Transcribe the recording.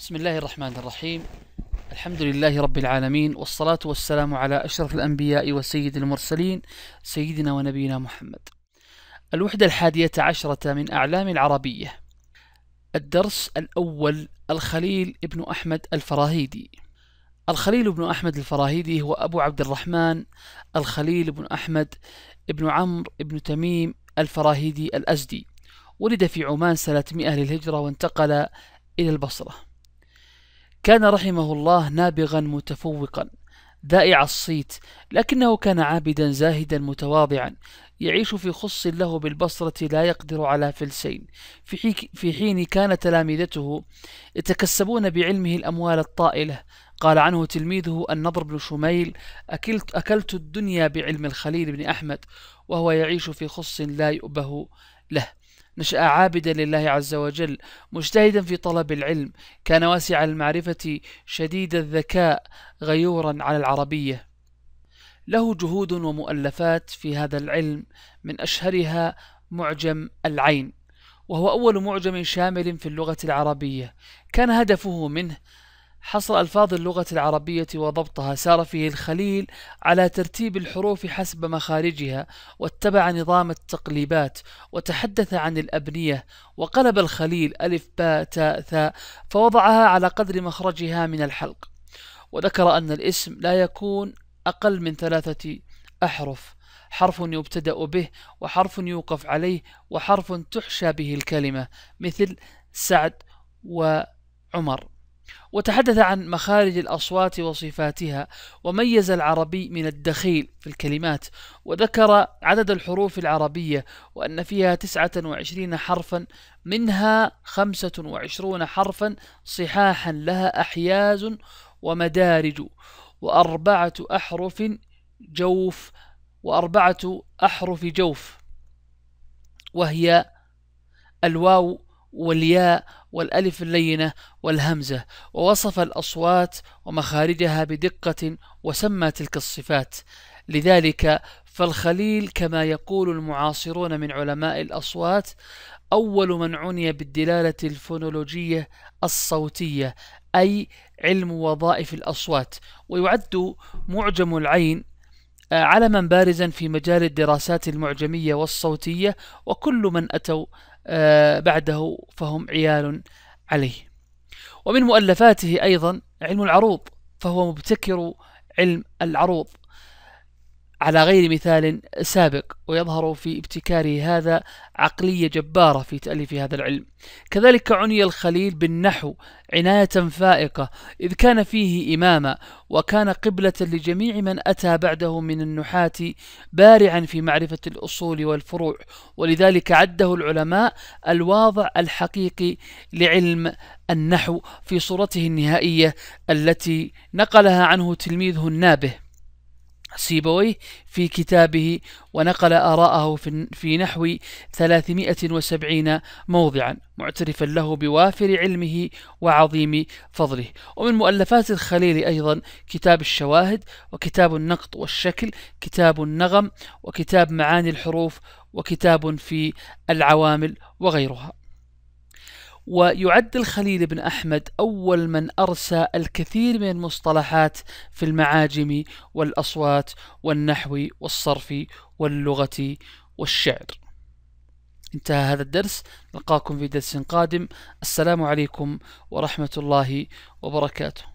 بسم الله الرحمن الرحيم الحمد لله رب العالمين والصلاة والسلام على أشرف الأنبياء وسيد المرسلين سيدنا ونبينا محمد الوحدة الحادية عشرة من أعلام العربية الدرس الأول الخليل ابن أحمد الفراهيدي الخليل ابن أحمد الفراهيدي هو أبو عبد الرحمن الخليل ابن أحمد ابن عمرو ابن تميم الفراهيدي الأزدي ولد في عمان سنة 100 للهجرة وانتقل إلى البصرة كان رحمه الله نابغا متفوقا ذائع الصيت لكنه كان عابدا زاهدا متواضعا يعيش في خص له بالبصرة لا يقدر على فلسين في حين كان تلامذته يتكسبون بعلمه الأموال الطائلة قال عنه تلميذه النضر بن شميل أكلت, أكلت الدنيا بعلم الخليل بن أحمد وهو يعيش في خص لا يؤبه له نشأ عابدا لله عز وجل مجتهدا في طلب العلم كان واسع المعرفة شديد الذكاء غيورا على العربية له جهود ومؤلفات في هذا العلم من أشهرها معجم العين وهو أول معجم شامل في اللغة العربية كان هدفه منه حصر ألفاظ اللغة العربية وضبطها سار فيه الخليل على ترتيب الحروف حسب مخارجها واتبع نظام التقليبات وتحدث عن الأبنية وقلب الخليل ألف باء تاء ثاء فوضعها على قدر مخرجها من الحلق وذكر أن الاسم لا يكون أقل من ثلاثة أحرف حرف يبتدأ به وحرف يوقف عليه وحرف تحشى به الكلمة مثل سعد وعمر وتحدث عن مخارج الأصوات وصفاتها وميز العربي من الدخيل في الكلمات وذكر عدد الحروف العربية وأن فيها 29 حرفا منها 25 حرفا صحاحا لها أحياز ومدارج وأربعة أحرف جوف وأربعة أحرف جوف وهي الواو والياء والألف اللينة والهمزة ووصف الأصوات ومخارجها بدقة وسمى تلك الصفات لذلك فالخليل كما يقول المعاصرون من علماء الأصوات أول من عني بالدلالة الفونولوجية الصوتية أي علم وظائف الأصوات ويعد معجم العين آه، علما بارزا في مجال الدراسات المعجمية والصوتية وكل من أتوا آه، بعده فهم عيال عليه ومن مؤلفاته أيضا علم العروض فهو مبتكر علم العروض على غير مثال سابق ويظهر في ابتكاره هذا عقلية جبارة في تأليف هذا العلم كذلك عني الخليل بالنحو عناية فائقة إذ كان فيه إماما وكان قبلة لجميع من أتى بعده من النحاة بارعا في معرفة الأصول والفروع ولذلك عده العلماء الواضع الحقيقي لعلم النحو في صورته النهائية التي نقلها عنه تلميذه النابه سيبويه في كتابه ونقل آراءه في نحو 370 موضعا معترفا له بوافر علمه وعظيم فضله ومن مؤلفات الخليل أيضا كتاب الشواهد وكتاب النقط والشكل كتاب النغم وكتاب معاني الحروف وكتاب في العوامل وغيرها ويعد الخليل بن أحمد أول من أرسى الكثير من المصطلحات في المعاجم والأصوات والنحو والصرف واللغة والشعر انتهى هذا الدرس نلقاكم في درس قادم السلام عليكم ورحمة الله وبركاته